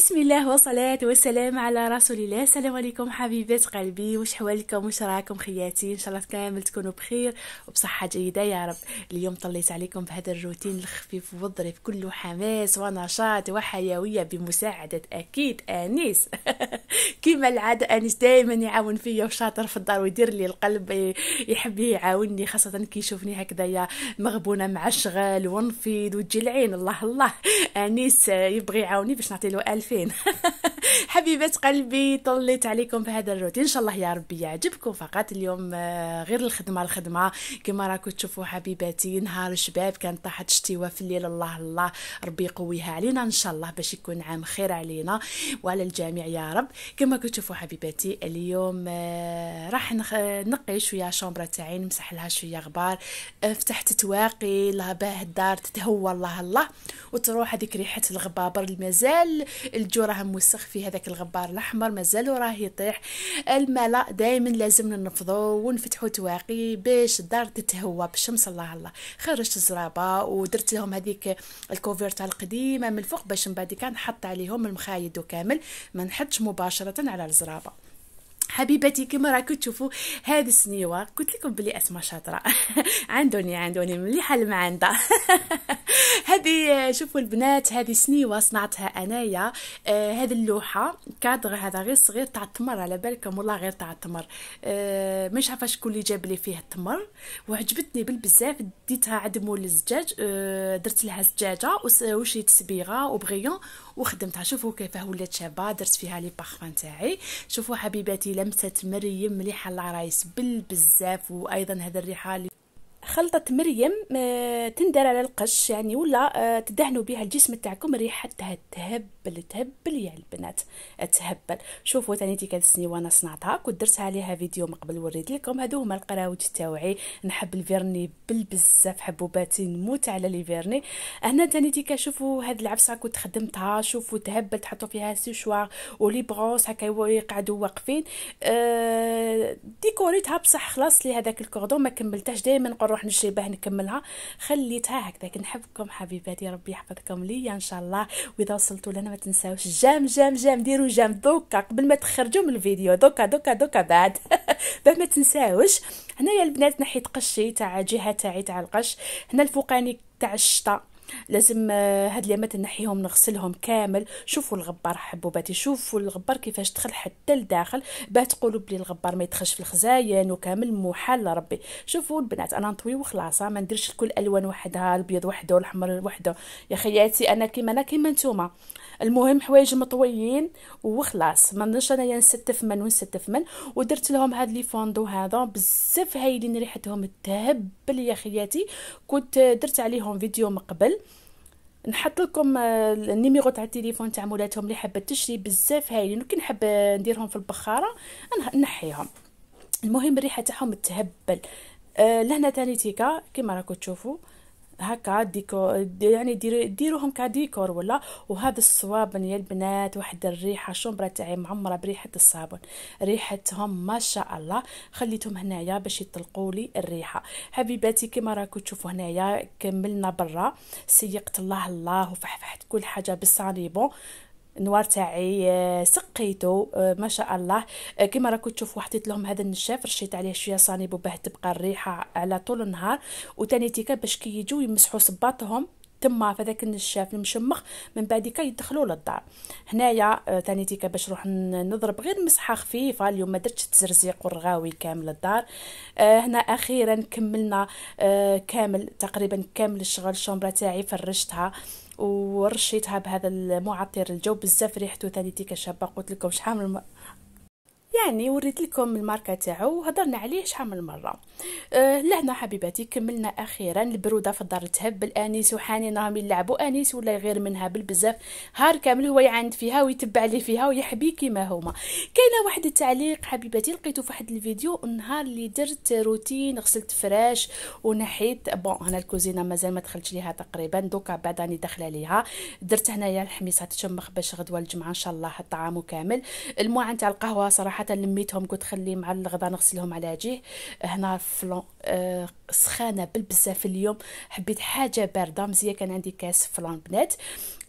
بسم الله والصلاة والسلام على رسول الله السلام عليكم حبيبات قلبي وش حوالكم وش راكم خياتي ان شاء الله كامل تكونوا بخير وبصحة جيدة يا رب اليوم طليت عليكم بهذا الروتين الخفيف والظريف كله حماس ونشاط وحيوية بمساعدة اكيد انيس كما العادة انيس دائما يعاون فيا وشاطر في الدار ويدير لي القلب يحب يعاونني خاصة كي يشوفني هكذايا مغبونة مع الشغل ونفيد وتجي العين الله الله انيس يبغي يعاوني باش نعطي له الف عارفين حبيبات قلبي طليت عليكم بهذا الروتين ان شاء الله يا ربي يعجبكم فقط اليوم آه، غير الخدمه الخدمه كما راكم تشوفوا حبيباتي نهار شباب كان طاحت شتيوه في الليل الله الله ربي يقويها علينا ان شاء الله باش يكون عام خير علينا وعلى الجميع يا رب كما كنت تشوفوا حبيباتي اليوم آه، راح نقي شويه شومبرا تاعي نمسح لها شويه غبار آه، فتحت تواقي لها باه الدار تتهوى الله الله وتروح هذيك ريحه الغبابر المزال الجو راه موسخ في هذاك الغبار الاحمر مازالو راه يطيح الماء دائما لازم ننفضو ونفتحو تواقي باش الدار تتهوى بالشمس الله الله خرجت الزرابه ودرت لهم هذيك الكوفيرتا القديمه من الفوق باش من بعد كان حط عليهم المخايد وكامل ما نحطش مباشره على الزرابه حبيباتي كما راكم تشوفوا هذا السنيوه قلت لكم بلي اسماء شاطره عندوني عندوني مليحه المعنده هذه شوفوا البنات هذه سنيوه صنعتها انايا آه هذه اللوحه كادر هذا غير صغير تاع التمر على بالكم والله غير تاع التمر آه مش عارفه شكون اللي جاب لي فيه التمر وعجبتني بالبزاف ديتها عند مول الزجاج آه درت لها زجاجه وشريت سبيغه وبغيون وخدمتها شوفوا كيفاه ولات شابه درت فيها لي بارفان تاعي شوفوا حبيباتي لمسه مريم مليحه العرايس بالبزاف وايضا هذا الريحه خلطة مريم آه، تندار على القش يعني ولا آه، تدهنوا بها الجسم تاعكم ريحتها تهبل تهبل يا البنات تهبل شوفوا ثاني تيك هاد السني وانا صنعتها كنت درت عليها فيديو من قبل وريت لكم هادو هما القراوج تاوعي نحب الفيرني بالبزاف حبوباتي نموت على الفيرني هنا ثاني تيك شوفوا هاد العفسه كنت خدمتها شوفوا تهبل تحطوا فيها سيشوار ولي بروس هكا يقعدوا واقفين آه، ديكوريتها بصح خلاص لي الكوردون ما كملتهاش دائما نقول نروح نشري باه نكملها خليتها هكذاك نحبكم حبيباتي ربي يحفظكم ليا ان شاء الله واذا وصلتوا لهنا ما تنساوش جام جام جام ديروا جام دوكا قبل ما تخرجوا من الفيديو دوكا دوكا دوكا بعد باه ما تنساوش هنايا البنات نحيت قشي تاع جهه تاعي تاع القش هنا الفوقاني تاع الشتا لازم آه، هاد اليامات نحيهم نغسلهم كامل شوفوا الغبار حبوباتي شوفوا الغبار كيفاش دخل حتى لداخل باه تقولوا بلي الغبار ما يدخلش في الخزاين وكامل محال ربي شوفوا البنات انا نطوي وخلاص ما نديرش كل الوان وحدها الابيض وحده والاحمر وحده يا خياتي انا كيما انا كيما نتوما المهم حوايج مطويين وخلاص ما نضلش انايا نستف ثمن ونستف ثمن ودرت لهم هاد لي فوندو هذا بزاف هايلين ريحتهم تهبل يا خياتي كنت درت عليهم فيديو من قبل نحط لكم آه، النيميرو تاع التليفون تاع مولاتهم اللي حابه تشري بزاف هايلين وكي نحب نديرهم في البخاره نحيهم المهم الريحه تاعهم تهبل أه لهنا تاني تيكا كيما راكم تشوفوا هكا ديكور يعني ديرو ديروهم كديكور ولا وهذا الصوابن يا البنات واحد الريحه شومبرا تاعي معمره بريحه الصابون ريحتهم ما شاء الله خليتهم هنايا باش يطلقوا لي الريحه حبيباتي كما راكم تشوفوا هنايا كملنا برا سيقت الله الله وفحفحت كل حاجه بالصاليبون النوار تاعي آه، سقيته آه، ما شاء الله آه، كما راكم تشوفوا حطيت لهم هذا النشاف رشيت عليه شويه صانيبو باه تبقى الريحه على طول النهار وثاني تيكا باش كي يجوا يمسحوا صباطهم تما في فذاك النشاف المشمخ من بعديك يدخلوا للدار هنايا ثاني تيكا باش نروح نضرب غير مسحه خفيفه اليوم ما درتش تزرزيق والرغاوي كامل الدار هنا اخيرا كملنا كامل تقريبا كامل الشغل الشومبرا تاعي فرشتها ورشيتها بهذا المعطر الجو بزاف ريحته ثاني تيك شابه قلت لكم شحال من يعني وريت لكم الماركه تاعو وهضرنا عليه شحال من مره أه لهنا حبيباتي كملنا اخيرا البروده في الدار تهب الانيس وحاني راهم يلعبوا انيس ولا غير منها بالبزاف هار كامل هو يعاند فيها ويتبع لي فيها ويحبي كيما هما كاينه واحد التعليق حبيباتي لقيته في واحد الفيديو النهار اللي درت روتين غسلت فراش ونحيت بون هنا الكوزينه مازال ما دخلتش ليها تقريبا دوكا بعد راني داخله ليها درت هنايا الحميصه تشمخ باش غدوه الجمعه ان شاء الله الطعام كامل المواعن تاع القهوه صراحه لميتهم قلت خلي مع الغدا نغسلهم على جيه هنا فلون آه سخانه بالبزاف اليوم حبيت حاجه بارده مزيه كان عندي كاس فلون بنات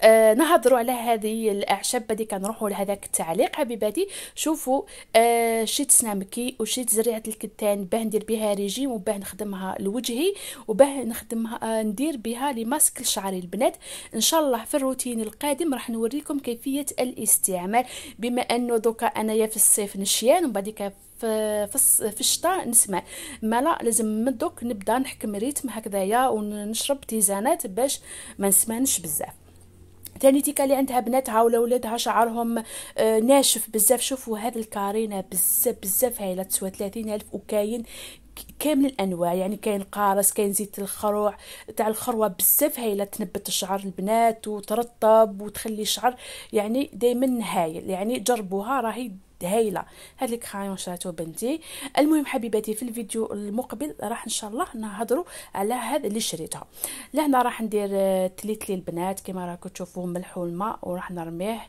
آه نهضروا على هذه الاعشاب بدي كنروحوا لهذاك التعليق حبيباتي شوفوا آه شيت سنامكي وشيت زريعه الكتان باه ندير بها ريجيم وباه نخدمها لوجهي وباه نخدمها آه ندير بها لي ماسك لشعري البنات ان شاء الله في الروتين القادم راح نوريكم كيفيه الاستعمال بما انه دوكا انايا في الصيف نشيان ومن بعد في في الشتاء نسمع ما لا لازم من دوك نبدا نحكم ريتم هكذايا ونشرب تيزانات باش ما نسمعنش بزاف ثاني تيكا اللي عندها بناتها ولا ولادها شعرهم آه، ناشف بزاف شوفوا هذا الكارينا بزاف بزاف هايله تسوى الف وكاين كامل الانواع يعني كاين قارص كاين زيت الخروع تاع الخروه بزاف هايله تنبت الشعر البنات وترطب وتخلي الشعر يعني دائما هايل يعني جربوها راهي هايله هاد لي كرايون شراتو بنتي المهم حبيباتي في الفيديو المقبل راح ان شاء الله نهضروا على هذا اللي شريتها لهنا راح ندير آه، تليت لي البنات كما راكم تشوفوا ملح والماء وراح نرميه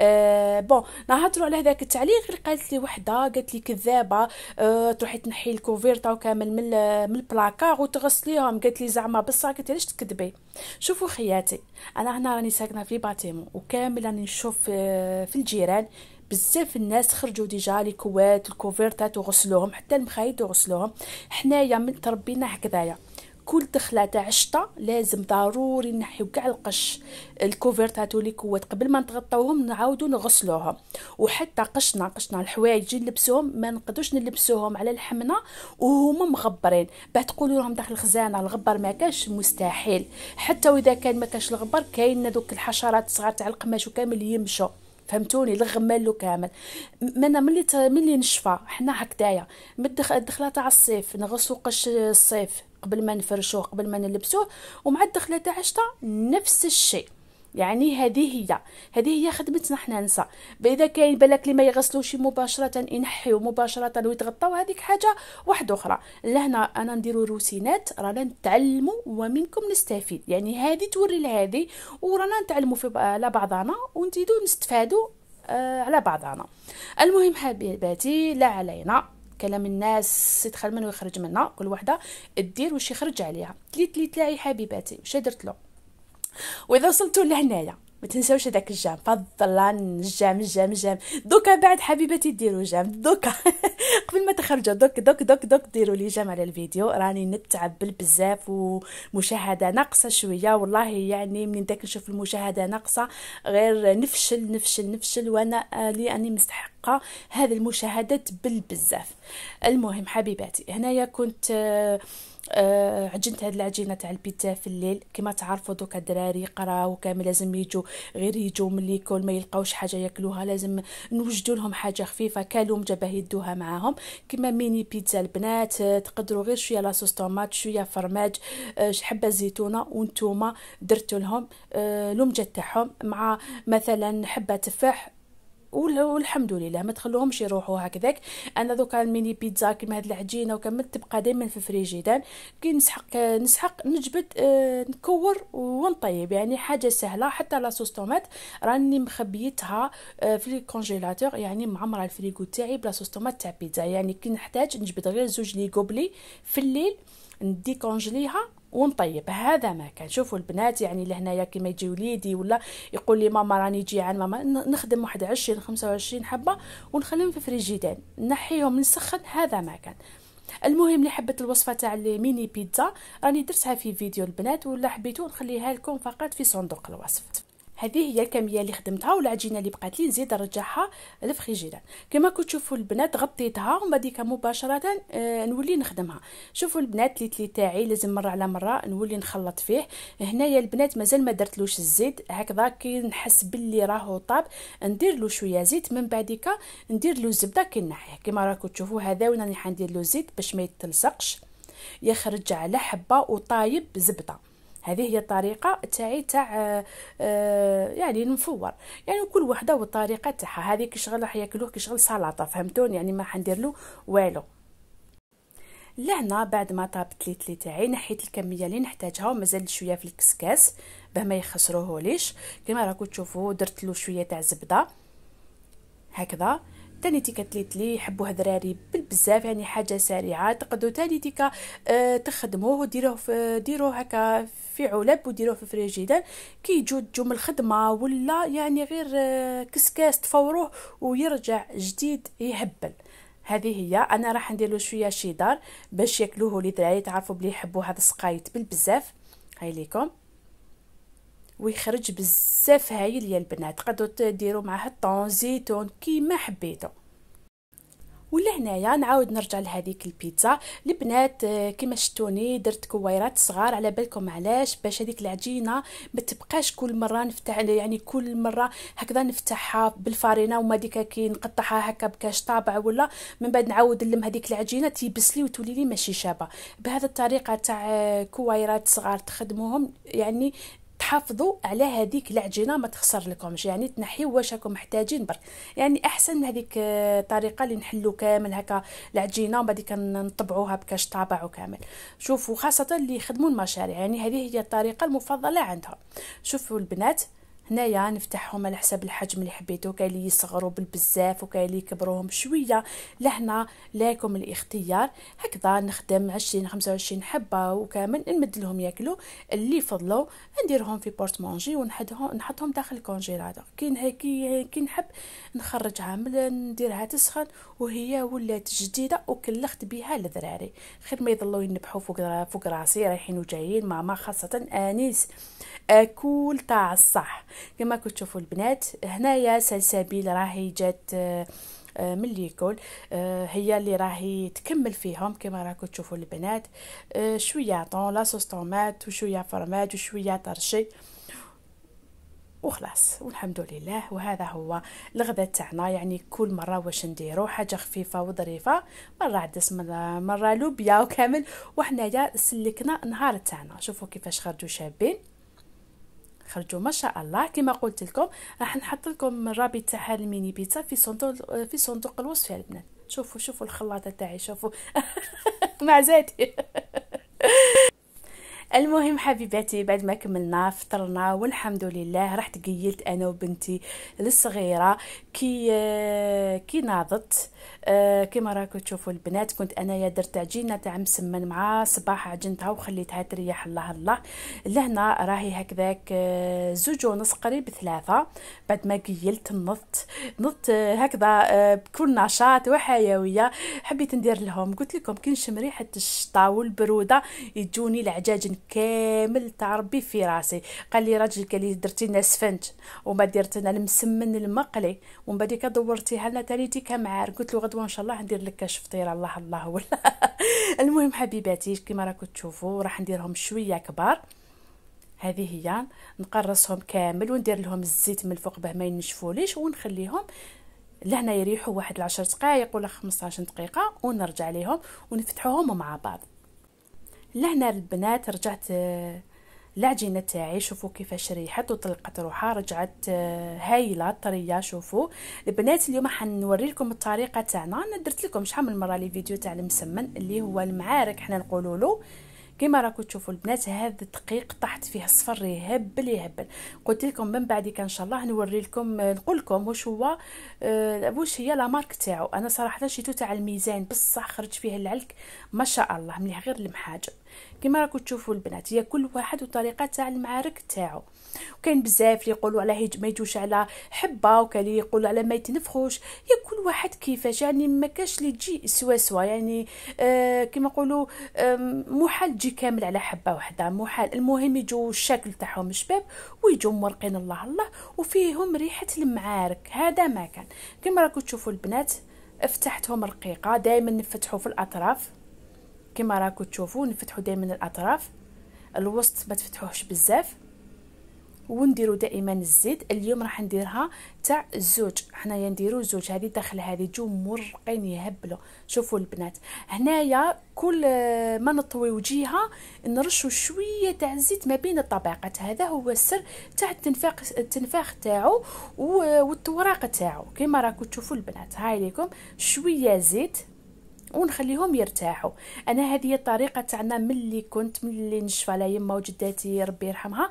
آه بون نهضروا على هذاك التعليق اللي قالت لي وحده قالت لي كذابه آه تروحي تنحي الكوفيرتا وكامل من من البلاكار وتغسليهم قالت لي زعما بصح قلت علاش تكذبي شوفوا خياتي انا هنا راني ساكنه في باتيمون وكامل راني نشوف آه، في الجيران بزاف الناس خرجوا ديجا لي كوات الكوفيرتات وغسلوهم حتى المخايط وغسلوهم حنايا من تربينا هكذايا كل دخله تاع الشتا لازم ضروري نحيو كاع القش الكوفيرتات ولي كوات قبل ما نتغطاوهم نعاودو نغسلوهم وحتى قشنا قشنا الحوايج نلبسوهم ما نقدوش نلبسوهم على الحمنه وهما مغبرين باه تقولوا لهم داخل الخزانه الغبر ما كاش مستحيل حتى واذا كان ما كاش الغبر كاين دوك الحشرات الصغار تاع القماش وكامل يمشوا فهمتوني الغمال كامل منا ملي ملي نشفى حنا هكدايا الدخله تاع الصيف نغسلو قش الصيف قبل ما نفرشوه قبل ما نلبسوه ومع الدخله تاع الشتاء نفس الشيء يعني هذه هي هذه هي خدمتنا حنا نسا اذا كاين بالك اللي ما يغسلوش مباشره ينحيو مباشره ويتغطاو هذيك حاجه واحده اخرى لهنا انا نديرو روتينات رانا نتعلموا ومنكم نستفيد يعني هذه توري لهذه ورانا نتعلموا في على بعضنا ونزيدو نستفادوا آه على بعضنا المهم حبيباتي لا علينا كلام الناس يدخل منه ويخرج منا كل وحده دير واش يخرج عليها تلي تلي تلاعي حبيباتي واش درت له واذا وصلتوا لهنايا ما تنساوش هذاك الجام فضلا الجام الجام الجام دوكا بعد حبيبتي ديروا جام دوكا قبل ما تخرجوا دوك دوك دوك دوك ديروا لي جام على الفيديو راني نتعب بزاف ومشاهده ناقصه شويه والله يعني من داك نشوف المشاهده ناقصه غير نفشل نفشل نفشل وانا آه، لاني مستحقه هذه المشاهدات بالبزاف المهم حبيباتي هنايا كنت آه آه عجنت هاد العجينه تاع البيتزا في الليل كما تعرفوا دوكا الدراري قراو كامل لازم يجوا غير يجوا من يكون ما يلقاوش حاجه ياكلوها لازم نوجدوا لهم حاجه خفيفه كالو جابه يدوها معاهم كما ميني بيتزا البنات آه، تقدروا غير شويه لاصوص طوماط شويه فرماج آه حبه زيتونه وانتوما درتوا لهم آه لومجه تاعهم مع مثلا حبه تفاح والحمد لله ما تخلوهمش يروحوا هكذاك انا دوكا الميني بيتزا كيما هاد العجينه وكمل تبقى دائما في الفريجيدان كي نسحق نسحق نجبد آه، نكور ونطيب يعني حاجه سهله حتى لا صوص طوماط راني مخبيتها آه، في الكونجيلاتور يعني معمره الفريغو تاعي بلا صوص طوماط تاع بيتزا يعني كي نحتاج نجبد غير زوج لي في الليل ندي كونجليها ونطيب هذا ما كان شوفوا البنات يعني لهنايا كيما يجي وليدي ولا يقول لي ماما راني جيعان ماما نخدم واحد 20 25 حبه ونخليهم في فريجيدان نحيهم نسخن هذا ما كان المهم اللي حبت الوصفه تاع الميني بيتزا راني درتها في فيديو البنات ولا حبيتو نخليها لكم فقط في صندوق الوصف هذه هي الكميه اللي خدمتها والعجينه اللي بقات لي نزيد نرجعها للفريجيدير كما كتشوفوا البنات غطيتها ومن بعد مباشره آه، نولي نخدمها شوفوا البنات تلي تاعي لازم مره على مره نولي نخلط فيه هنايا البنات مازال ما درتلوش الزيت هكذا كي نحس باللي راهو طاب ندير له شويه زيت من بعديك ندير له الزبده كي نحيه كما راكم تشوفوا هذا وانا راني حندير له زيت باش ما يتلصقش يخرج على حبه وطايب زبده هذه هي الطريقه تاعي تاع آه، آه، يعني المفور يعني كل وحده والطريقه تاعها هذه كي شغل راح ياكلوه كي شغل سلطه فهمتوني يعني ما حندير له والو لهنا بعد ما طابت لي تلي تاعي نحيت الكميه اللي نحتاجها ومازال شويه في الكسكاس باه ما يخسروهوليش كما راكم تشوفوا درت له شويه تاع زبده هكذا تاني تيكا تليت لي يحبوها دراري بالبزاف يعني حاجه سريعه تقدروا تاني تيكا آه تخدموه ديروه في ديروه هكا في علب وديروه في فريجيدان كي يجو تجو من الخدمه ولا يعني غير آه، كسكاس تفوروه ويرجع جديد يهبل هذه هي انا راح ندير شويه شيدار باش ياكلوه لي دراري تعرفوا بلي يحبوا هذا السقايط بالبزاف هاي ليكم ويخرج بزاف هايل يا البنات تقدروا تديروا معاه الطون زيتون كيما حبيتو ولا هنايا نعاود نرجع لهذيك البيتزا البنات آه، كما شتوني درت كويرات صغار على بالكم علاش باش هذيك العجينه ما تبقاش كل مره نفتح يعني كل مره هكذا نفتحها بالفارينه وما ديك كي نقطعها هكا بكاش طابع ولا من بعد نعاود نلم هذيك العجينه تيبس لي وتولي لي ماشي شابه بهذا الطريقه تاع آه، كويرات صغار تخدموهم يعني تحافظوا على هذيك العجينه ما تخسر لكمش يعني تنحيو واش راكم محتاجين برك يعني احسن هذيك الطريقه آه، اللي نحلو كامل هكا العجينه ومن بعد كنطبعوها بكاش طابع وكامل شوفوا خاصه اللي يخدموا المشاريع يعني هذه هي الطريقه المفضله عندها شوفوا البنات هنايا نفتحهم على حسب الحجم اللي حبيتو كاين اللي يصغروا بالبزاف وكاين اللي يكبروهم شويه لهنا لكم الاختيار هكذا نخدم 20 25 حبه وكامل نمد لهم ياكلوا اللي فضلوا نديرهم في بورتمونجي ونحطهم نحطهم داخل الكونجيلاتور كي هيك كي نحب نخرجها نديرها تسخن وهي ولات جديده وكلخت بها لذراري خير ما يضلوا ينبحوا فوق فوق راسي رايحين وجايين ماما خاصه انيس اكل آه، تاع الصح كما كتشوفوا البنات هنايا سلسبيل راهي جات آه، آه، من ليكول آه، هي اللي راهي تكمل فيهم كما راكم تشوفوا البنات شويه طون لاصوص طوماط وشويه فرماج وشويه طرشي وخلاص والحمد لله وهذا هو الغداء تاعنا يعني كل مره واش نديرو حاجه خفيفه وظريفه مره عدس مره, مرة لوبيا وكامل وحنايا سلكنا نهار تاعنا شوفوا كيفاش خرجوا شابين خرجوا ما شاء الله كما قلت لكم راح نحط لكم الرابط تاع هذه الميني بيتزا في صندوق في صندوق الوصف يا البنات شوفوا شوفوا الخلاطه تاعي شوفوا مع زيتي المهم حبيباتي بعد ما كملنا فطرنا والحمد لله رحت قيلت انا وبنتي الصغيره كي آه، كي ناضت آه، كيما راكم تشوفوا البنات كنت انايا درت عجينه تاع مسمن مع صباح عجنتها وخليتها تريح الله الله لهنا راهي هكذاك آه، زوج ونص قريب ثلاثه بعد ما قيلت نضت نضت هكذا بكل نشاط وحيويه حبيت ندير لهم قلت لكم كي نشم ريحه الشطا والبروده يجوني العجاج كامل تاع ربي في راسي قال لي راجل قال لي درتي لنا سفنج وما درت انا المسمن المقلي ومن بعد دورتيها لنا تاليتيك كمعار قلت له غدوه ان شاء الله ندير لك كشف الله الله ولا المهم حبيباتي كما راكم تشوفوا راح نديرهم شويه كبار هذه هي نقرصهم كامل وندير لهم الزيت من الفوق باه ما ينشفوليش ونخليهم لهنا يريحوا واحد العشر دقائق ولا 15 دقيقه ونرجع ليهم ونفتحوهم مع بعض لهنا البنات رجعت العجينة آه، تاعي شوفوا كيفاش ريحت وطلقت روحها رجعت آه، هايله طريه شوفوا البنات اليوم لكم الطريقه تاعنا انا درت لكم شحال من مره لي فيديو تاع المسمن اللي هو المعارك حنا نقولوا له كما راكم تشوفوا البنات هذا الدقيق طحت فيه صفر يهبل يهبل قلت لكم من كان ان شاء الله نوري لكم آه، نقول لكم واش هو آه، واش هي لا مارك تاعو انا صراحه شيتو تاع الميزان بصح خرج فيه العلك ما شاء الله مليح غير المحاجب كما راكو تشوفوا البنات هي كل واحد وطريقه تاع المعارك تاعو وكاين بزاف اللي يقولوا على هيج ما يجوش على حبه وكاين اللي يقولوا على ما يتنفخوش هي كل واحد كيفاش يعني ما كاش اللي تجي سوا سوا يعني آه كما نقولوا محال تجي كامل على حبه وحده محال المهم يجوا الشكل تاعهم الشباب ويجوا مورقين الله الله وفيهم ريحه المعارك هذا ما كان كما راكو تشوفوا البنات فتحتهم رقيقه دائما نفتحوا في الاطراف كما راكو تشوفوا نفتحوا دائما الاطراف الوسط ما تفتحوهش بزاف ونديروا دائما الزيت اليوم راح نديرها تاع الزوج حنايا نديروا زوج هذه داخل هذه جو مرقين يهبلوا شوفوا البنات هنايا كل آه، ما نطويو وجهها نرشوا شويه تاع الزيت ما بين الطبقات هذا هو السر تاع التنفاخ التنفاخ تاعو والتوراق تاعو كما راكم تشوفوا البنات هاي لكم شويه زيت ونخليهم يرتاحوا انا هذه الطريقه تاعنا ملي كنت ملي نشفى على يما وجداتي ربي يرحمها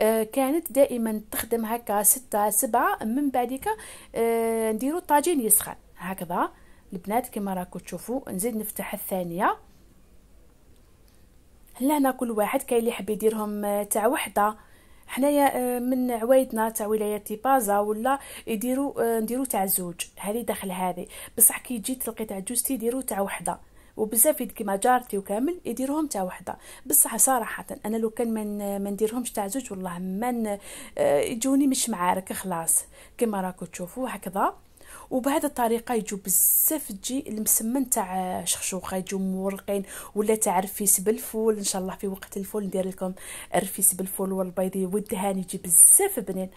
آه كانت دائما تخدم هكا ستة سبعة من بعدك آه نديرو الطاجين يسخن هكذا البنات كما راكم تشوفوا نزيد نفتح الثانيه هنا كل واحد كاين اللي يحب يديرهم آه، تاع وحده حنايا آه، من عوايدنا تاع ولايه بازا ولا يديروا آه، نديروا تاع زوج هذه داخل هذه بصح كي تجي تلقي تاع جوج تيديروا تاع وحده وبزاف كيما جارتي وكامل يديروهم تاع وحده بصح صراحه انا لو كان آه، ما نديرهمش تاع زوج والله ما يجوني مش معارك خلاص كما راكو تشوفوا هكذا وبهذه الطريقه يجو بزاف تجي المسمن تاع شخشوخه يجو مورقين ولا تاع رفيس بالفول ان شاء الله في وقت الفول ندير لكم رفيس بالفول والبيضي والدهان يجي بزاف بنين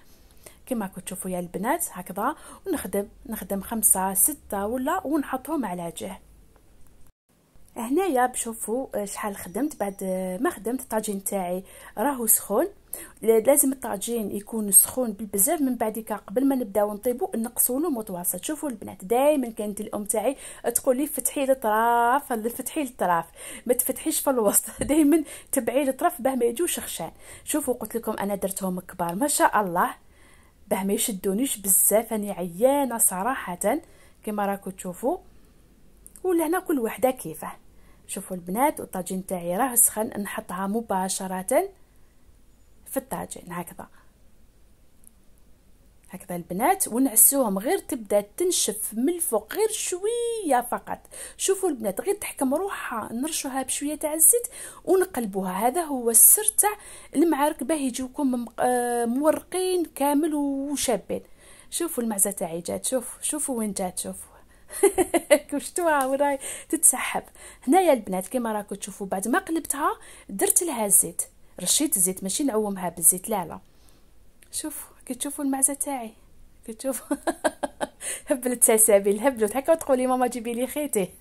كما راكم تشوفوا يا البنات هكذا ونخدم نخدم خمسة ستة ولا ونحطهم على جه هنايا بشوفوا شحال خدمت بعد ما خدمت الطاجين تاعي راهو سخون لازم الطاجين يكون سخون بالبزاف من بعديك قبل ما نبداو نطيبو نقصوا له متوسط شوفوا البنات دائما كانت الام تاعي تقول لي فتحي للطرف فتحي للطرف ما تفتحيش في الوسط دائما تبعي للطرف باه ما يجوش خشان شوفوا قلت لكم انا درتهم كبار ما شاء الله باه ما يشدونيش بزاف انا عيانه صراحه كما راكم تشوفوا ولهنا كل وحده كيفه شوفوا البنات والطاجين تاعي راه سخن نحطها مباشره في الطاجين هكذا هكذا البنات ونعسوهم غير تبدا تنشف من الفوق غير شويه فقط شوفوا البنات غير تحكم روحها نرشوها بشويه تاع الزيت ونقلبوها هذا هو السر تاع المعارك باه يجيوكم آه، مورقين كامل وشابين شوفوا المعزه تاعي جات شوف شوفوا وين جات شوفوا كشتوها وراي تتسحب هنايا البنات كما راكم تشوفوا بعد ما قلبتها درت لها الزيت رشيت الزيت ماشي نعومها بالزيت لا لا شوف تشوفوا المعزه تاعي تشوفوا هبلت سلسبيل هبلت هكا تقولي ماما جيبي لي خيتي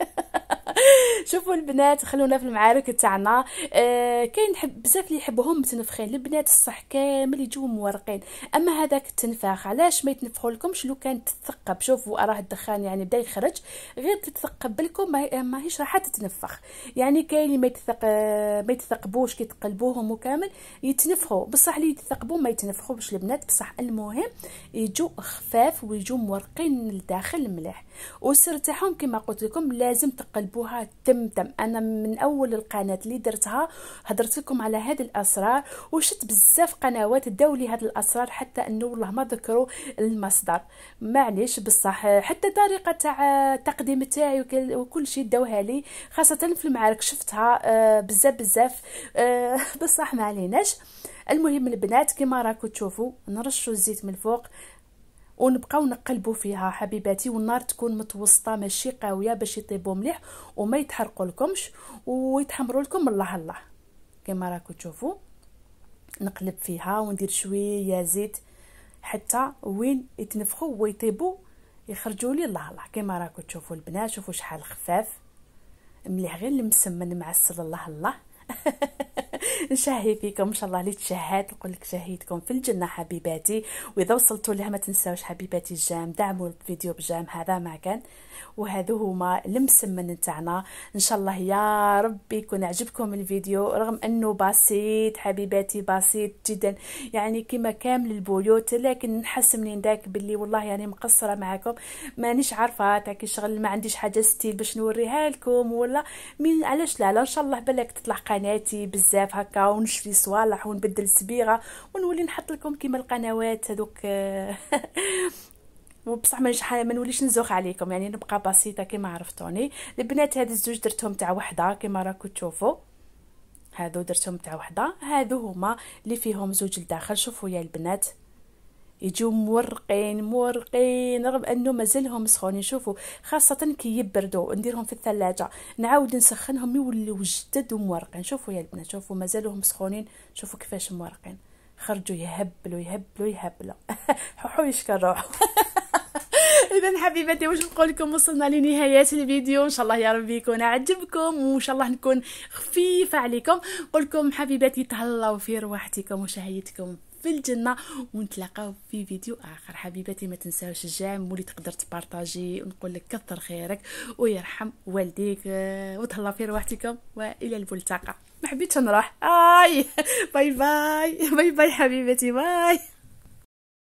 شوفوا البنات خلونا في المعارك تاعنا آه كاين بزاف اللي يحبوهم متنفخين البنات الصح كامل يجوا مورقين اما هذاك التنفاخ علاش ما يتنفخوا لكمش لو كان تثقب شوفوا راه الدخان يعني بدا يخرج غير تتثقب لكم ماهيش راح تتنفخ يعني كاين اللي ما يتثق ما يتثقبوش كي تقلبوهم وكامل يتنفخوا بصح اللي يتثقبوا ما يتنفخوش البنات بصح المهم يجوا خفاف ويجوا مورقين لداخل مليح والسر تاعهم كما قلت لكم لازم تقلبوها تم تم تم انا من اول القناه اللي درتها هدرت لكم على هذه الاسرار وشت بزاف قنوات داولي لي هذه الاسرار حتى انه والله ما ذكروا المصدر معليش بصح حتى طريقه تاع التقديم تاعي وكل شيء داوها لي خاصه في المعارك شفتها آه، بزاف بزاف آه، بصح ما عليناش المهم البنات كما راكم تشوفوا نرشوا الزيت من الفوق ونبقاو نقلبوا فيها حبيباتي والنار تكون متوسطه ماشي قويه باش يطيبوا مليح وما يتحرقوا لكمش ويتحمروا لكم الله الله كما راكو تشوفوا نقلب فيها وندير شويه زيت حتى وين يتنفخوا ويطيبوا يخرجوا لي الله الله كما راكو تشوفوا البنات شوفوا شحال خفاف مليح غير المسمن معسل الله الله نشهي فيكم ان شاء الله اللي تشهد نقول لك شهيدكم في الجنه حبيباتي واذا وصلتوا لها ما تنساوش حبيباتي الجام دعموا الفيديو بجام هذا ما كان وهذو هما المسمن تاعنا ان شاء الله يا ربي يكون عجبكم الفيديو رغم انه بسيط حبيباتي بسيط جدا يعني كما كامل البيوت لكن نحس منين داك باللي والله يعني مقصره معاكم مانيش عارفه تاع شغل ما عنديش حاجه ستيل باش نوريها لكم ولا من علاش لا لا ان شاء الله بالك تطلع قناتي بزاف هكا ونشري صوالح ونبدل صبيغه ونولي نحط لكم كيما القنوات هذوك وبصح ما نشحال ما نوليش نزوخ عليكم يعني نبقى بسيطه كيما عرفتوني البنات هاد الزوج درتهم تاع وحده كيما راكم تشوفوا هادو درتهم تاع وحده هادو هما اللي فيهم زوج لداخل شوفوا يا البنات يجوا مورقين مورقين رغم انه مازالهم سخونين شوفوا خاصه كي يبردوا نديرهم في الثلاجه نعاود نسخنهم يوليو جدد ومورقين شوفوا يا البنات شوفوا مازالهم سخونين شوفوا كيفاش مورقين خرجوا يهبلوا يهبلوا يهبلوا حوحو يشكر روحو اذا حبيباتي واش نقول لكم وصلنا لنهايه الفيديو ان شاء الله يا ربي يكون عجبكم وان شاء الله نكون خفيفه عليكم نقول لكم حبيباتي تهلاو في رواحتكم وشهيتكم في الجنه ونتلاقاو في فيديو اخر حبيباتي ما تنساوش الجام واللي تقدر تبارطاجي ونقول لك كثر خيرك ويرحم والديك آه، وتهلا في رواحتكم والى الملتقى ما حبيتش نروح اي باي باي باي باي حبيبتي باي